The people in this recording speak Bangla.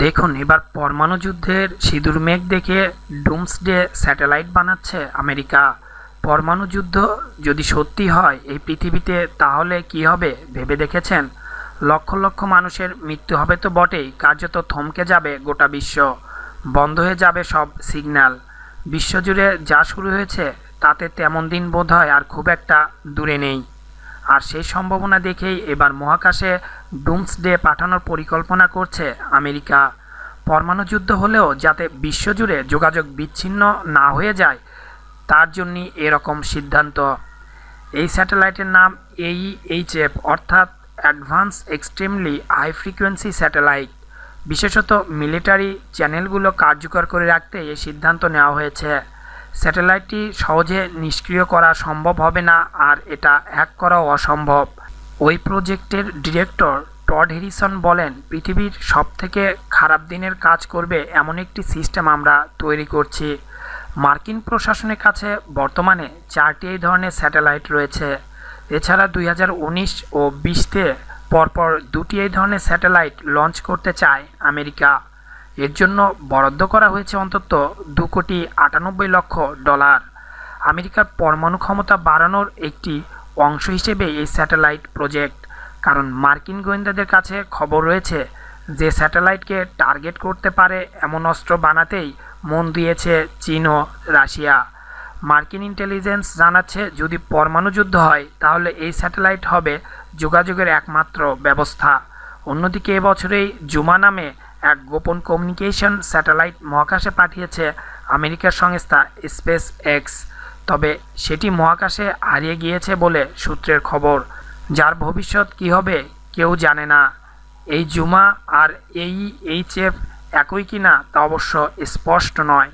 দেখুন এবার পরমাণু যুদ্ধের সিঁদুর মেঘ দেখে ডুমসডে স্যাটেলাইট বানাচ্ছে আমেরিকা পরমাণু যুদ্ধ যদি সত্যি হয় এই পৃথিবীতে তাহলে কি হবে ভেবে দেখেছেন লক্ষ লক্ষ মানুষের মৃত্যু হবে তো বটেই কার্যত থমকে যাবে গোটা বিশ্ব বন্ধ হয়ে যাবে সব সিগন্যাল বিশ্বজুড়ে যা শুরু হয়েছে তাতে তেমন দিন বোধ হয় আর খুব একটা দূরে নেই আর সেই সম্ভাবনা দেখেই এবার মহাকাশে ডুমসডে পাঠানোর পরিকল্পনা করছে আমেরিকা পরমাণু যুদ্ধ হলেও যাতে বিশ্বজুড়ে যোগাযোগ বিচ্ছিন্ন না হয়ে যায় তার জন্য এরকম সিদ্ধান্ত এই স্যাটেলাইটের নাম এইচএফ e অর্থাৎ advance extremely high frequency satellite বিশেষত মিলিটারি চ্যানেলগুলো কার্যকর করে রাখতে এই সিদ্ধান্ত নেওয়া হয়েছে স্যাটেলাইটটি সহজে নিষ্ক্রিয় করা সম্ভব হবে না আর এটা হ্যাক করাও অসম্ভব ওই প্রজেক্টের ডিরেক্টর টড হেরিসন বলেন পৃথিবীর সবথেকে খারাপ দিনের কাজ করবে এমন একটি সিস্টেম আমরা তৈরি করছি মার্কিন প্রশাসনের কাছে বর্তমানে চারটি এই ধরনের স্যাটেলাইট রয়েছে এছাড়া দুই ও বিশতে পরপর দুটি এই ধরনের স্যাটেলাইট লঞ্চ করতে চায় আমেরিকা এর জন্য বরাদ্দ করা হয়েছে অন্তত দু কোটি আটানব্বই লক্ষ ডলার আমেরিকার পরমাণু ক্ষমতা বাড়ানোর একটি অংশ হিসেবে এই স্যাটেলাইট প্রজেক্ট কারণ মার্কিন গোয়েন্দাদের কাছে খবর রয়েছে যে স্যাটেলাইটকে টার্গেট করতে পারে এমন অস্ত্র বানাতেই মন দিয়েছে চীন ও রাশিয়া মার্কিন ইন্টেলিজেন্স জানাচ্ছে যদি পরমাণু যুদ্ধ হয় তাহলে এই স্যাটেলাইট হবে যোগাযোগের একমাত্র ব্যবস্থা অন্যদিকে এবছরেই জুমা নামে এক গোপন কমিউনিকেশন স্যাটেলাইট মহাকাশে পাঠিয়েছে আমেরিকার সংস্থা স্পেস এক্স তবে সেটি মহাকাশে হারিয়ে গিয়েছে বলে সূত্রের খবর যার ভবিষ্যৎ কি হবে কেউ জানে না এই জুমা আর এই এইচএফ একই কিনা তা অবশ্য স্পষ্ট নয়